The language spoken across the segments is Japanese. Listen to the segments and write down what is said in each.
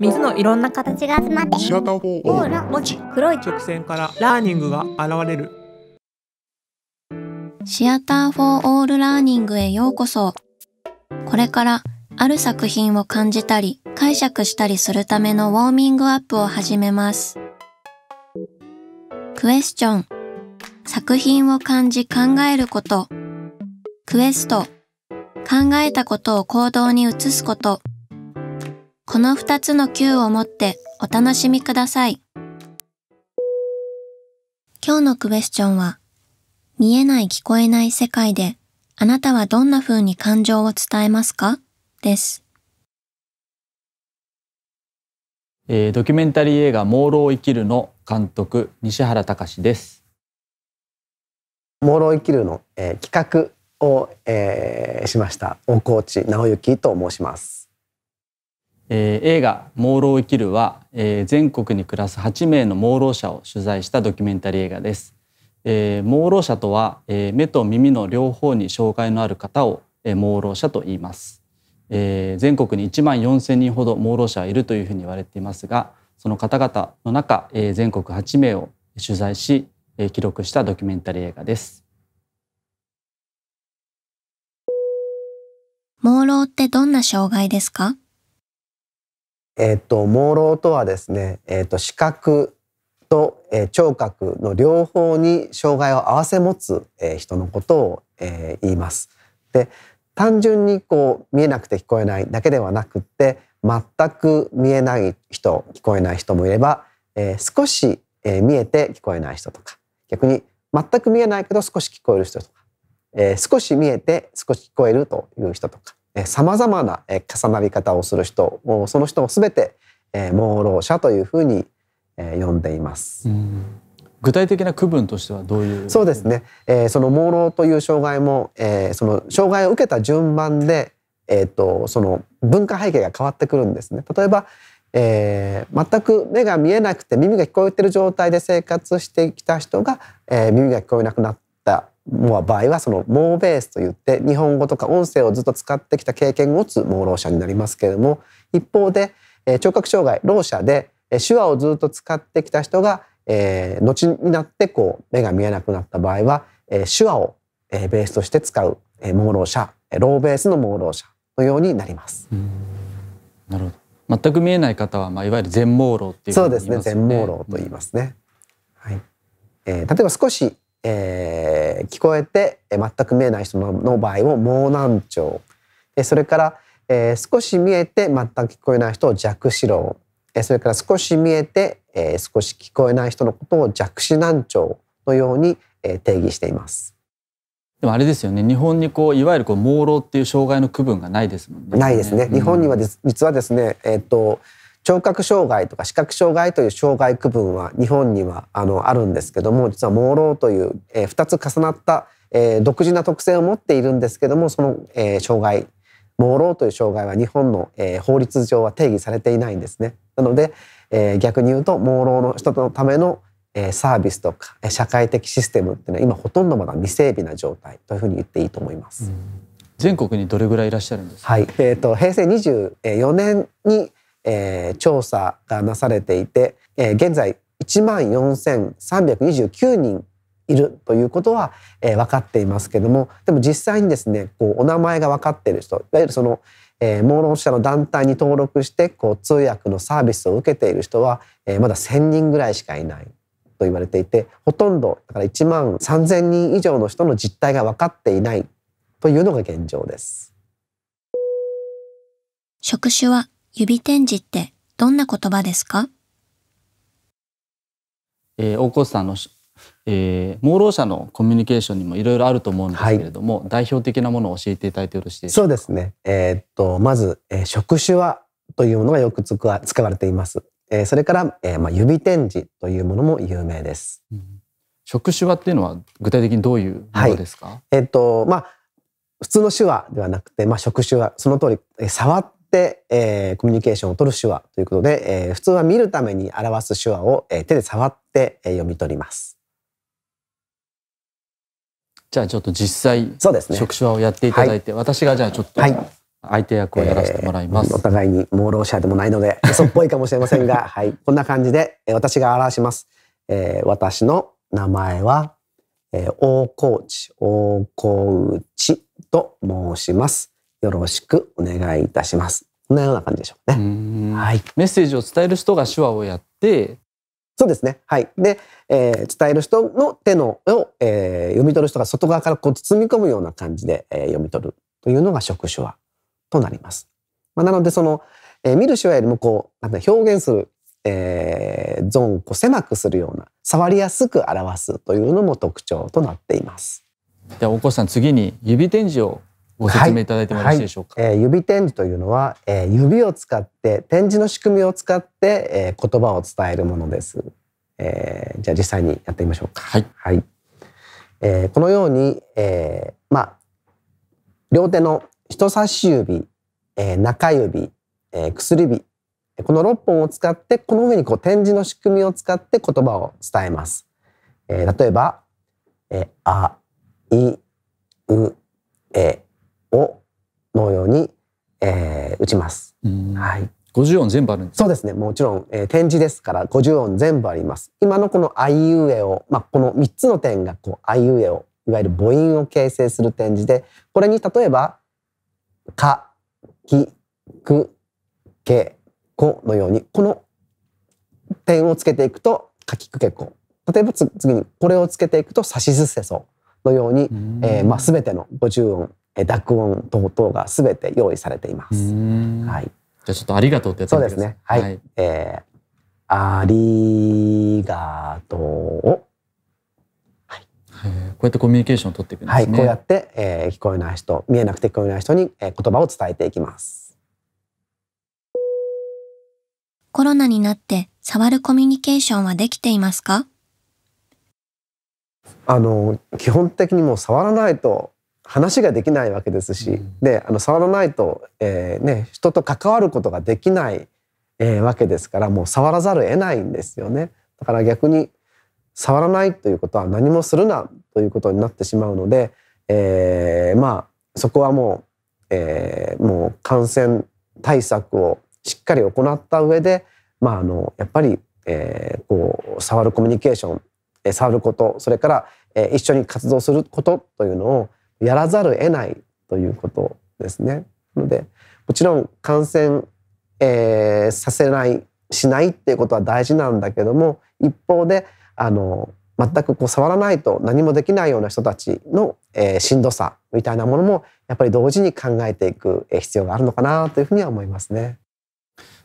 水のいろんな形が集まってシアターーオーラ文字黒い直線からラーニングが現れるシアターフォーオールラーニングへようこそこれからある作品を感じたり解釈したりするためのウォーミングアップを始めますクエスチョン作品を感じ考えることクエスト考えたことを行動に移すことこの2つの Q を持ってお楽しみください。今日のクエスチョンは、見えない聞こえない世界であなたはどんな風に感情を伝えますかです。えー、ドキュメンタリー映画朦朧生きるの監督西原隆です。朦朧生きるの、えー、企画を、えー、しました大河内直之と申します。えー、映画「朦朧生きるは」えー、全国に暮らす8名の朦朧者を取材したドキュメンタリー映画です。えー、朦朧者とは、えー、目と耳の両方に障害のある方を、えー、朦朧者と言います、えー、全国に1万4,000人ほど朦朧者はいるというふうに言われていますがその方々の中、えー、全国8名を取材し、えー、記録したドキュメンタリー映画です。朦朧ってどんな障害ですかえっと、朦朧とはですね、えっと、視覚と、え聴覚の両方に障害を併せ持つ、え人のことを、え言います。で単純にこう見えなくて聞こえないだけではなくって全く見えない人聞こえない人もいれば、えー、少し、え見えて聞こえない人とか逆に全く見えないけど少し聞こえる人とか、えー、少し見えて少し聞こえるという人とかさまざまな重なり方をする人その人を全て盲ろう者というふうに呼んでいます。具体的な区分としてはどういうそうですね、えー、その盲ろうという障害も、えー、その障害を受けた順番で、えーと、とその文化背景が変わってくるんですね。例えばえー、全く目が見えなくて耳が聞こえてる状態で生活してきた人が、えー、耳が聞こえなくなっ場合はその盲ベースといって日本語とか音声をずっと使ってきた経験を持つ盲ろう者になりますけれども一方で、えー、聴覚障害ろう者で手話をずっと使ってきた人が、えー、後になってこう目が見えなくなった場合は、えー、手話を、えー、ベースとして使う、えー、盲ろう者ローベースの盲ろう者のようになります。なるほど全く見えない方は、まあ、いわゆる全盲ろうっていう、そうですね全盲ろうと言いますね。うん、はいえー、例えば少しえー、聞こえて全く見えない人の場合を盲難聴それから、えー、少し見えて全く聞こえない人を弱視漏それから少し見えて、えー、少し聞こえない人のことを弱視難聴のように、えー、定義しています。でもあれですよね日本にこういわゆるこう朦朧っていう障害の区分がないですもんね。ないですね。日本にはです、実はですねえっ、と聴覚障害とか視覚障害という障害区分は日本にはあのあるんですけども実は朦朧という、えー、2つ重なった、えー、独自な特性を持っているんですけどもその、えー、障害朦朧という障害は日本の、えー、法律上は定義されていないんですね。なので、えー、逆に言うと朦朧の人のためのえサービスとか社会的システムっていうのは今ほとんどまだ未整備な状態というふうに言っていいと思います。全国にどれぐらいいらっしゃるんですはい、えっ、ー、と平成24年にえー、調査がなされていて、えー、現在1万4329人いるということは、えー、分かっていますけどもでも実際にですねこうお名前が分かっている人いわゆるその、えー、盲論者の団体に登録してこう通訳のサービスを受けている人は、えー、まだ1,000人ぐらいしかいないと言われていてほとんどだから1万3,000人以上の人の実態が分かっていないというのが現状です。職種は指展示ってどんな言葉ですか、えー、大河内さんの、えー、盲ろう者のコミュニケーションにもいろいろあると思うんですけれども、はい、代表的なものを教えていただいてよろしいですかそうですね、えー、っとまず、えー、触手話というものがよく使われています。えー、それから、えーまあ、指展示というものも有名です。うん、触手話っていうのは具体的にどういうものですか、はい、えー、っとまあ普通の手話ではなくて、まあ、触手はその通り、えー、触っ、えー、コミュニケーションを取る手話ということで、えー、普通は見るために表す手話を、えー、手で触って、えー、読み取ります。じゃあちょっと実際、そうですね。触手話をやっていただいて、はい、私がじゃあちょっと、はい、相手役をやらせてもらいます。えー、お互いに盲老者でもないので、嘘っぽいかもしれませんが、はい、こんな感じで、えー、私が表します。えー、私の名前は、えー、大河内、大河内と申します。よろしくお願いいたします。こんなような感じでしょうね。はい。メッセージを伝える人が手話をやって、そうですね。はい。で、えー、伝える人の手のを、えー、読み取る人が外側からこう包み込むような感じで、えー、読み取るというのが触手話となります。まあ、なのでその、えー、見る手話よりもこう表現する、えー、ゾーンをこう狭くするような触りやすく表すというのも特徴となっています。では大越さん次に指展示をご説明いただいてもよろしいでしょうか。はいはい、えー、指点字というのは、えー、指を使って点字の仕組みを使って、えー、言葉を伝えるものです。えー、じゃあ実際にやってみましょうか。はい。はい、えー、このように、えー、まあ両手の人差し指、えー、中指、えー、薬指この6本を使ってこの上にこう点字の仕組みを使って言葉を伝えます。えー、例えば、えー、あいうえをのように、えー、打ちます。はい。五十音全部あるんですそうですねもちろん、えー、展示ですから五十音全部あります今のこのあいうえを、まあ、この三つの点がこうあいうえをいわゆる母音を形成する展示でこれに例えば「か」「き」「く」「け」「こ」のようにこの点をつけていくと「かきくけこ」例えば次にこれをつけていくと「さしすせそ」のように、えーまあ、すべての五十音濁音等々がすべて用意されています。はい、じゃちょっとありがとうってそうですね。はい。はい、えー、ありがとう。はい。こうやってコミュニケーションを取っていくんですね。はい、こうやって、えー、聞こえない人、見えなくて聞こえない人に、えー、言葉を伝えていきます。コロナになって触るコミュニケーションはできていますか？あの基本的にもう触らないと話ができないわけですし、うん、であの触らないと、えー、ね、人と関わることができない、えー、わけですからもう触らざるを得ないんですよね。だから逆に触らないということは何もするなということになってしまうので、えー、まあそこはもう、えもう感染対策をしっかり行った上で、まあ、あのやっぱり、えこう触るコミュニケーション、え触ることそれから、え一緒に活動することというのをやらざるを得ないということですね。のでもちろん感染、えー、させないしないっていうことは大事なんだけども一方であの全くこう触らないと何もできないような人たちの、えー、しんどさみたいなものもやっぱり同時に考えていく必要があるのかなというふうには思いますね。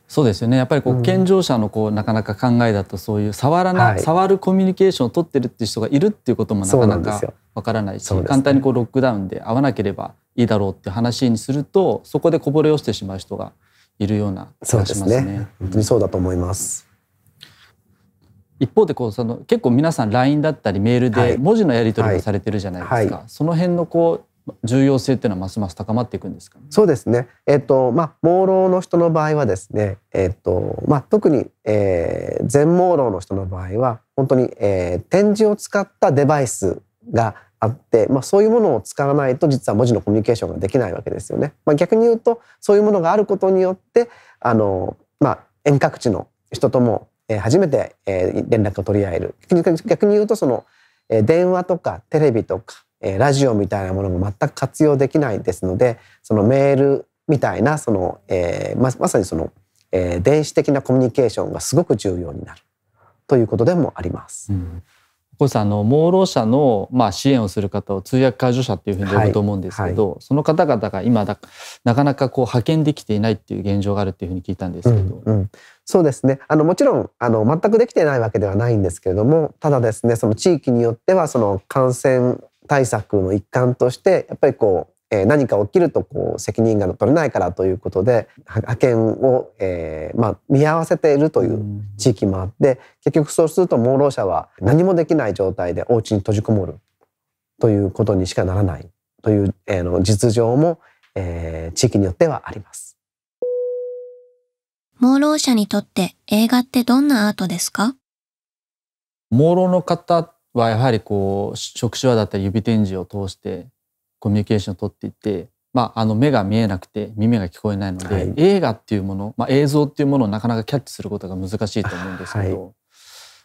そうですよねやっぱりこう健常者のこう、なかなか考えだとそういう触らな、はい、触るコミュニケーションを取ってるっていう人がいるっていうこともなかなかわからないし、ね、簡単にこうロックダウンで会わなければいいだろうって話にするとそこでこぼれ落ちてしまう人がいるような気がしますね。すね本当にそうだと思います、うん、一方でこうその結構皆さん LINE だったりメールで文字のやり取りをされてるじゃないですか、はいはい、その辺のこう重要性っていうのはますます高まっていくんですか、ね、そうですね。えっ、ー、とまあ朦朧の人の場合はですね、えっ、ー、とまあ特に、えー、全朦朧の人の場合は本当に、えー、展示を使ったデバイスがあって、まあ、そういうものを使わないと実は文字のコミュニケーションができないわけですよね。まあ、逆に言うとそういうものがあることによってあの、まあ、遠隔地の人とも初めて連絡を取り合える逆に言うとその電話とかテレビとかえラジオみたいなものも全く活用できないですのでそのメールみたいなその、えー、ままさにその、えー、電子的なコミュニケーションがすごく重要になるということでもあります。うんさんの盲ろう者の、まあ、支援をする方を通訳介助者っていうふうに呼ぶと思うんですけど、はい、その方々が今だなかなかこう派遣できていないっていう現状があるっていうふうに聞いたんですけど、うんうん、そうですねあのもちろんあの全くできてないわけではないんですけれどもただですねその地域によってはその感染対策の一環としてやっぱりこうえ何か起きるとこう責任が取れないからということで派遣を、えまあ、見合わせているという地域もあって結局そうすると盲ろう者は何もできない状態でお家に閉じこもるということにしかならないという、えの実情も、え地域によってはあります。盲ろう者にとって映画ってどんなアートですか盲ろうの方はやはりこう触手話だったり指点字を通してコミュニケーションをとっていて、まあ、あの目が見えなくて耳が聞こえないので、はい、映画っていうもの、まあ、映像っていうものをなかなかキャッチすることが難しいと思うんですけど、はい、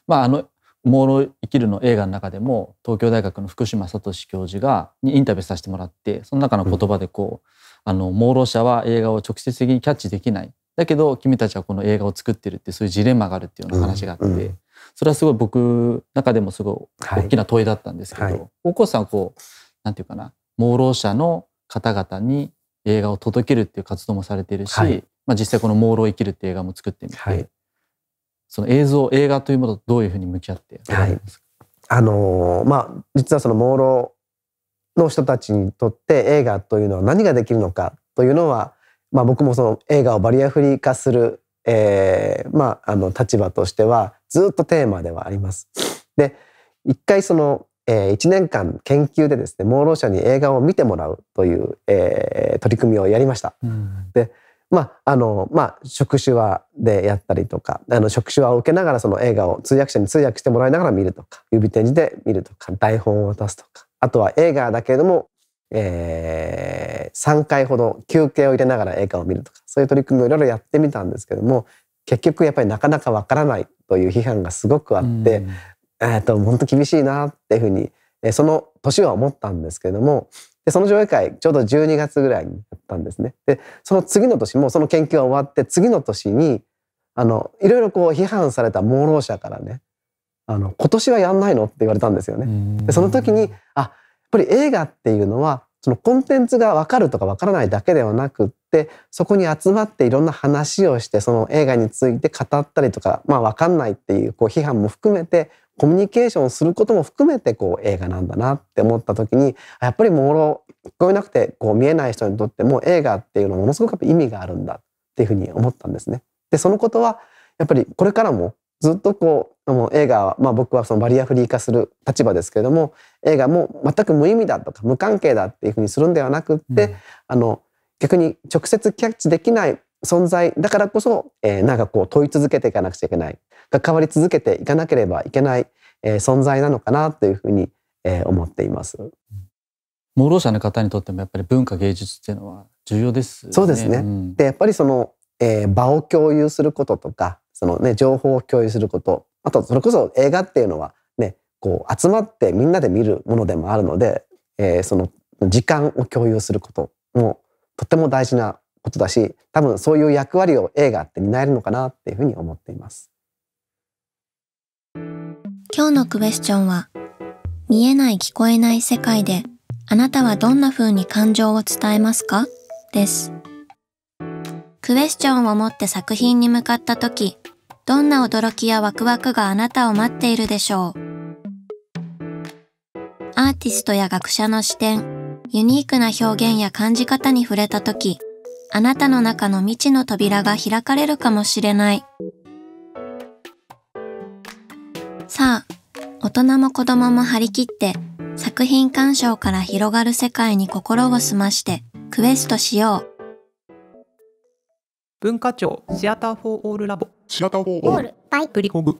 まあ、あの「モー生きる」の映画の中でも東京大学の福島聡教授がにインタビューさせてもらってその中の言葉でこう、うん、あの朦朧者は映画を直接的にキャッチできないだけど君たちはこの映画を作ってるってそういうジレンマがあるっていうような話があって、うんうん、それはすごい僕の中でもすごい大きな問いだったんですけど、はい、大河さんはこう何て言うかな盲ろう者の方々に映画を届けるっていう活動もされているし、はい、まあ、実際この「盲ろう生きる」っていう映画も作ってみて、はい、その映像映画というものとどういうふうに向き合ってますか、あのー、まあ、実はその盲ろうの人たちにとって映画というのは何ができるのかというのは、まあ、僕もその映画をバリアフリー化する、えーまあ、あの立場としてはずっとテーマではあります。で一回その、えー、1年間研究でですね盲ろう者に映画を見てもらうという、えー、取り組みをやりました。でまああのまあ、職種はでやったりとかあの職種は受けながらその映画を通訳者に通訳してもらいながら見るとか指展示で見るとか台本を渡すとかあとは映画だけれども、えー、3回ほど休憩を入れながら映画を見るとかそういう取り組みをいろいろやってみたんですけども結局やっぱりなかなかわからないという批判がすごくあって、うん、えっと本当厳しいなっていうふうにその年は思ったんですけれどもでその上映会ちょうど12月ぐらいにやったんですね。でその次の年もその研究が終わって次の年にあのいろいろこう批判された盲う者からねあの今年はやんないのって言われたんですよね。でその時にあやっぱり映画っていうのはそのコンテンツが分かるとか分からないだけではなくってそこに集まっていろんな話をしてその映画について語ったりとか、まあ、分かんないっていうこう批判も含めてコミュニケーションをすることも含めてこう映画なんだなって思った時にやっぱりもろ聞こえなくてこう見えない人にとっても映画っていうのはものすごく意味があるんだっていうふうに思ったんですね。でそのことはやっぱりこれからもずっとこうもう映画は、まあ、僕はそのバリアフリー化する立場ですけれども映画も全く無意味だとか無関係だっていうふうにするんではなくって、うん、あの逆に直接キャッチできない存在だからこそ、えー、なんかこう問い続けていかなくちゃいけない関わり続けていかなければいけない、えー、存在なのかなというふうに、えー、思っています。盲ろう者の方にとってもやっぱり文化芸術っていうのは重要です、ね、そうですね。うん、でやっぱりその、えー、場を共有することとかそのね、情報を共有すること、あとそれこそ映画っていうのはね、こう集まってみんなで見るものでもあるので、えー、その時間を共有することもとても大事なことだし、多分そういう役割を映画って担えるのかなっていうふうに思っています。今日のクエスチョンは、見えない聞こえない世界であなたはどんな風に感情を伝えますかです。クエスチョンを持って作品に向かった時、どんな驚きやワクワクがあなたを待っているでしょう。アーティストや学者の視点、ユニークな表現や感じ方に触れたとき、あなたの中の未知の扉が開かれるかもしれない。さあ、大人も子供も張り切って作品鑑賞から広がる世界に心を澄ましてクエストしよう文化庁シアターフォーオールラボシアターオールバイプリコグ